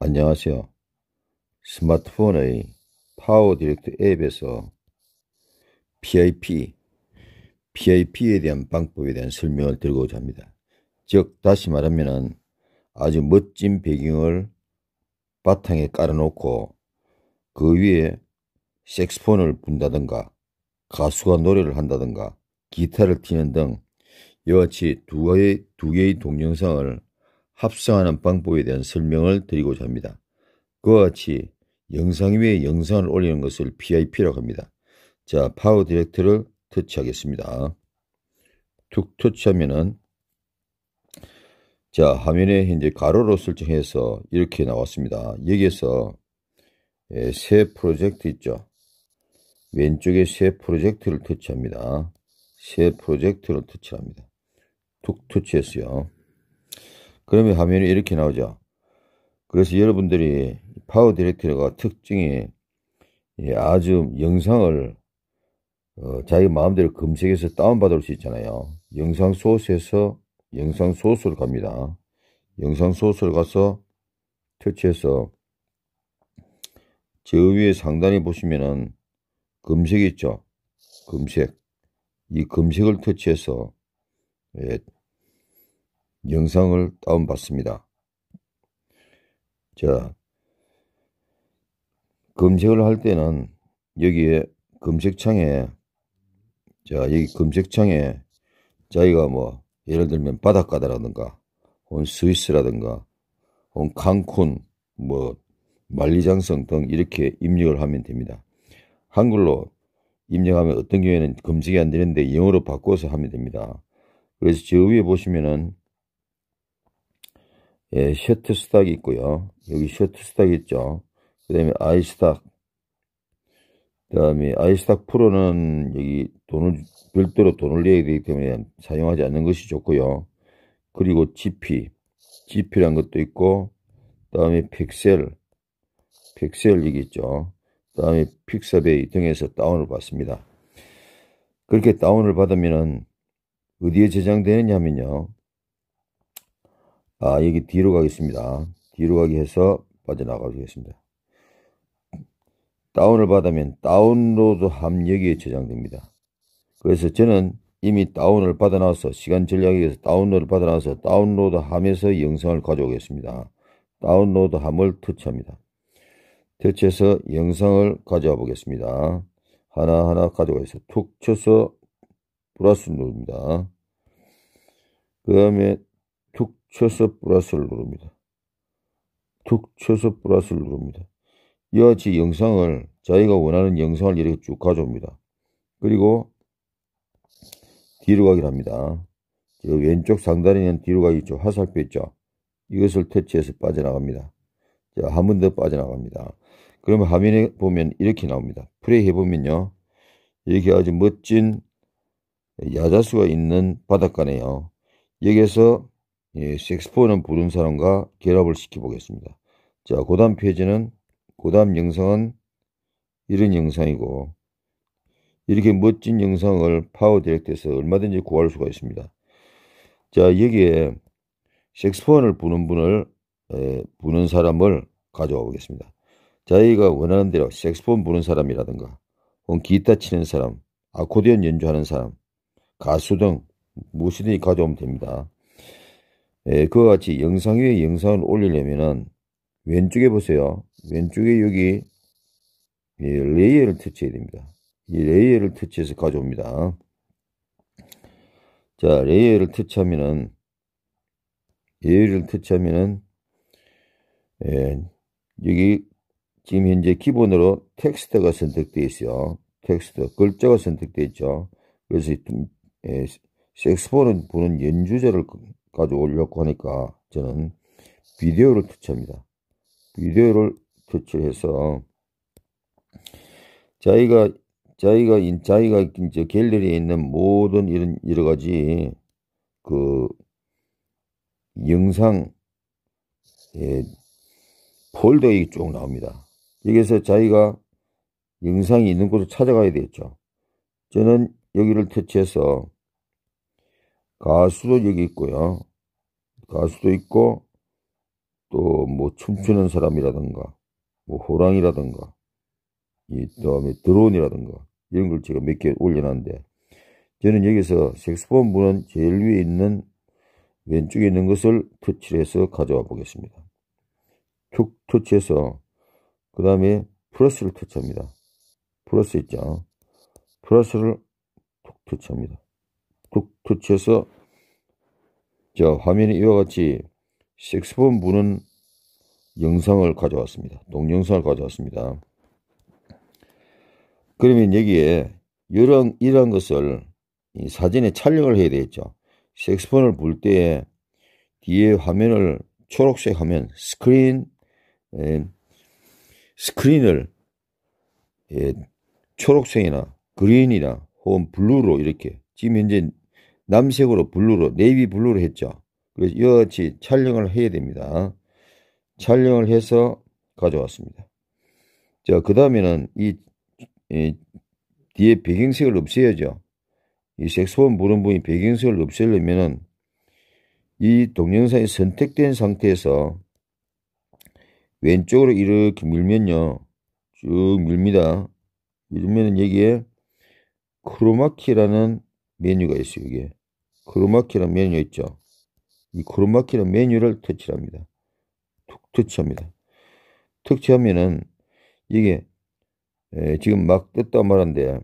안녕하세요. 스마트폰의 파워 디렉트 앱에서 PIP, PIP에 대한 방법에 대한 설명을 드리고자 합니다. 즉 다시 말하면 아주 멋진 배경을 바탕에 깔아놓고 그 위에 섹스폰을 분다든가 가수가 노래를 한다든가 기타를 치는 등 이와 같이 두 개의, 두 개의 동영상을 합성하는 방법에 대한 설명을 드리고자 합니다. 그와 같이 영상 위에 영상을 올리는 것을 PIP라고 합니다. 자, 파워 디렉트를 터치하겠습니다. 툭 터치하면은 자, 화면에 현재 가로로 설정해서 이렇게 나왔습니다. 여기에서 예, 새 프로젝트 있죠. 왼쪽에 새 프로젝트를 터치합니다. 새 프로젝트를 터치합니다. 툭 터치했어요. 그러면 화면이 이렇게 나오죠. 그래서 여러분들이 파워 디렉터가 특징이 예, 아주 영상을 어, 자기 마음대로 검색해서 다운받을 수 있잖아요. 영상 소스에서 영상 소스로 갑니다. 영상 소스로 가서 터치해서 저 위에 상단에 보시면은 금색 있죠. 금색. 이 금색을 터치해서 예, 영상을 다운받습니다. 자, 검색을 할 때는 여기에 검색창에 자 여기 검색창에 자기가 뭐 예를 들면 바닷가다라든가 혹은 스위스라든가 혹은 칸쿤 뭐 만리장성 등 이렇게 입력을 하면 됩니다. 한글로 입력하면 어떤 경우에는 검색이 안 되는데 영어로 바꿔서 하면 됩니다. 그래서 저 위에 보시면은 예, 셔틀스탁 이 있고요. 여기 셔틀스탁 이 있죠. 그 다음에 아이스탁 그 다음에 아이스탁 프로는 여기 돈을 별도로 돈을 내야 되기 때문에 사용하지 않는 것이 좋고요. 그리고 GP, GP란 것도 있고 그 다음에 픽셀, 픽셀 이기 있죠. 그 다음에 픽사베이 등에서 다운을 받습니다. 그렇게 다운을 받으면은 어디에 저장되느냐 하면요. 아, 여기 뒤로 가겠습니다. 뒤로 가기 해서 빠져나가겠습니다. 다운을 받으면 다운로드 함여기에 저장됩니다. 그래서 저는 이미 다운을 받아놔서 시간 전략에서 다운로드 를 받아놔서 다운로드 함에서 영상을 가져오겠습니다. 다운로드 함을 터치합니다. 대체해서 영상을 가져와 보겠습니다. 하나하나 가져가서 툭 쳐서 플러스 누릅니다. 그 다음에 툭 쳐서 플러스를 누릅니다. 툭 쳐서 플러스를 누릅니다. 이와 같이 영상을 자기가 원하는 영상을 이렇게 쭉 가져옵니다. 그리고 뒤로 가기를 합니다. 왼쪽 상단에 있는 뒤로 가기 쪽 화살표 있죠. 이것을 터치해서 빠져나갑니다. 한 번 더 빠져나갑니다. 그러면 화면에 보면 이렇게 나옵니다. 플레이 해보면요. 이렇 아주 멋진 야자수가 있는 바닷가네요. 여기에서 예, 섹스포는 부른 사람과 결합을 시켜보겠습니다. 자, 그 다음 페이지는, 그 다음 영상은 이런 영상이고, 이렇게 멋진 영상을 파워 디렉트에서 얼마든지 구할 수가 있습니다. 자, 여기에 섹스폰을 부는 분을, 에, 부는 사람을 가져와 보겠습니다. 자기가 원하는 대로 색스폰 부는 사람이라든가 혹은 기타 치는 사람, 아코디언 연주하는 사람, 가수 등 무엇이든지 가져오면 됩니다. 예, 그와 같이 영상 위에 영상을 올리려면은 왼쪽에 보세요. 왼쪽에 여기 예, 레이어를 터치해야 됩니다. 이 레이어를 터치해서 가져옵니다. 자, 레이어를 터치하면은 레이어를 터치하면은 예, 여기 지금 현재 기본으로 텍스트가 선택되어 있어요. 텍스트, 글자가 선택되어 있죠. 그래서 에, 섹스폰은 예, 보는 연주자를 가져오려고 하니까 저는 비디오를 터치합니다. 비디오를 터치해서 자기가 자기가 자기가 이제 갤러리에 있는 모든 이런 여러 가지 그 영상 예, 폴더에 쭉 나옵니다. 여기서 자기가 영상이 있는 곳을 찾아가야 되겠죠. 저는 여기를 터치해서 가수도 여기 있고요. 가수도 있고 또 뭐 춤추는 사람이라든가 뭐 호랑이라든가 이 다음에 드론이라든가 이런 걸 제가 몇 개 올려놨는데 저는 여기서 색스폰 문은 제일 위에 있는 왼쪽에 있는 것을 터치해서 가져와 보겠습니다. 툭 터치해서 그 다음에 플러스를 터치합니다. 플러스 있죠. 플러스를 툭 터치합니다. 툭 터치해서 자 화면이 이와 같이 섹스폰 부는 영상을 가져왔습니다. 동영상을 가져왔습니다. 그러면 여기에 이런, 이러한 것을 이 사진에 촬영을 해야 되겠죠. 섹스폰을 불 때에 뒤에 화면을 초록색 화면 스크린 스크린을 예, 초록색이나 그린이나 혹은 블루로 이렇게 지금 현재 남색으로 블루로 네이비 블루로 했죠. 그래서 이와 같이 촬영을 해야 됩니다. 촬영을 해서 가져왔습니다. 자, 그 다음에는 이, 이, 뒤에 배경색을 없애야죠. 이색소음 부른 분이 배경색을 없애려면은 이 동영상이 선택된 상태에서 왼쪽으로 이렇게 밀면요. 쭉 밀니다. 밀면은 여기에 크로마키라는 메뉴가 있어요. 여기 크로마키라는 메뉴 있죠. 이 크로마키라는 메뉴를 터치합니다. 툭 터치합니다. 터치하면은 이게 지금 막 떴다 말한데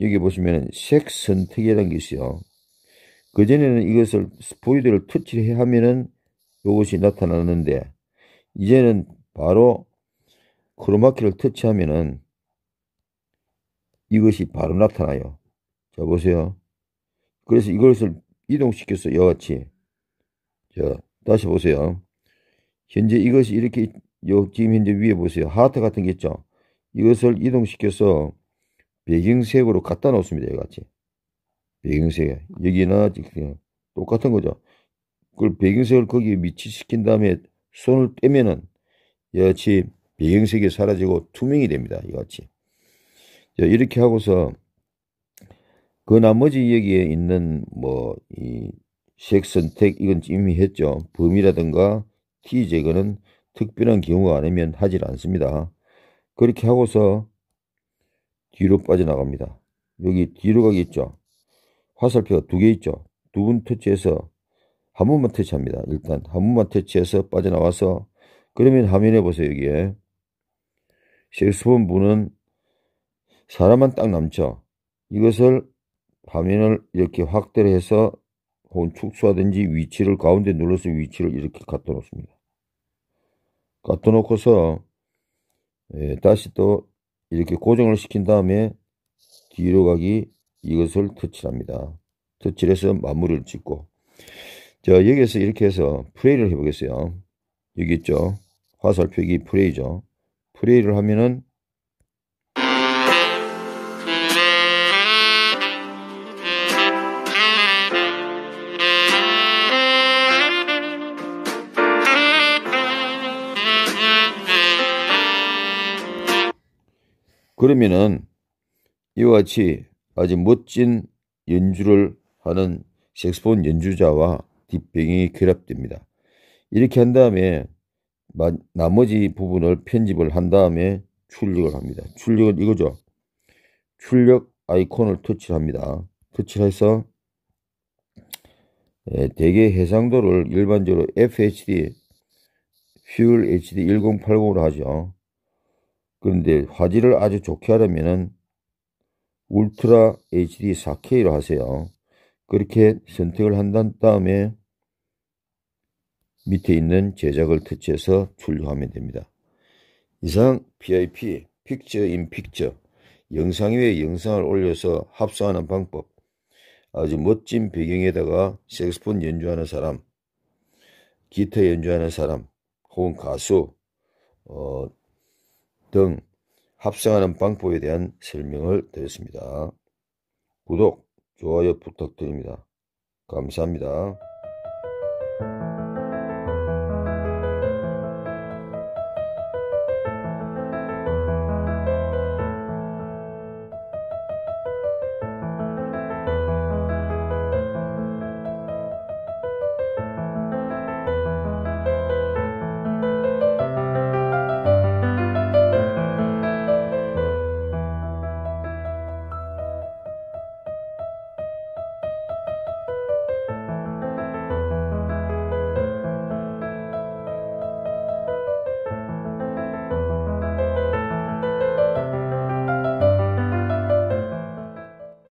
여기 보시면은 색 선택이라는 게 있어요. 그전에는 이것을 스포이드를 터치해 하면은 이것이 나타나는데 이제는 바로 크로마키를 터치하면은 이것이 바로 나타나요. 자 보세요. 그래서 이것을 이동시켜서 여같이 자 다시 보세요. 현재 이것이 이렇게 요 지금 현재 위에 보세요. 하트 같은 게 있죠. 이것을 이동시켜서 배경색으로 갖다 놓습니다. 여같이 배경색 여기나 똑같은 거죠. 그걸 배경색을 거기에 위치시킨 다음에 손을 떼면은 여하치 배경색이 사라지고 투명이 됩니다. 이같이. 이렇게 하고서 그 나머지 여기에 있는 뭐이색 선택 이건 이미 했죠. 범위라든가 t 제거는 특별한 경우가 아니면 하질 않습니다. 그렇게 하고서 뒤로 빠져나갑니다. 여기 뒤로 가기 있죠. 화살표가 두 개 있죠. 두번 터치해서 한 번만 터치합니다. 일단 한 번만 터치해서 빠져나와서 그러면 화면에 보세요, 여기에. 섹스폰 부는 사람만 딱 남죠. 이것을 화면을 이렇게 확대를 해서 혹은 축소하든지 위치를 가운데 눌러서 위치를 이렇게 갖다 놓습니다. 갖다 놓고서 예, 다시 또 이렇게 고정을 시킨 다음에 뒤로 가기 이것을 터치합니다. 터치를 해서 마무리를 짓고 자 여기에서 이렇게 해서 플레이를 해보겠어요. 여기 있죠. 화살표기 프레이죠. 프레이를 하면은 그러면은 이와 같이 아주 멋진 연주를 하는 색스폰 연주자와 딥뱅이 결합됩니다. 이렇게 한 다음에 나머지 부분을 편집을 한 다음에 출력을 합니다. 출력은 이거죠. 출력 아이콘을 터치합니다. 터치해서 예, 대개 해상도를 일반적으로 FHD, Fuel HD 1080으로 하죠. 그런데 화질을 아주 좋게 하려면은 울트라 HD 4K로 하세요. 그렇게 선택을 한 다음에 밑에 있는 제작을 터치해서 분류하면 됩니다. 이상 PIP, Picture Picture, in 영상 위에 영상을 올려서 합성하는 방법, 아주 멋진 배경에다가 색스폰 연주하는 사람, 기타 연주하는 사람, 혹은 가수 어, 등 합성하는 방법에 대한 설명을 드렸습니다. 구독, 좋아요 부탁드립니다. 감사합니다.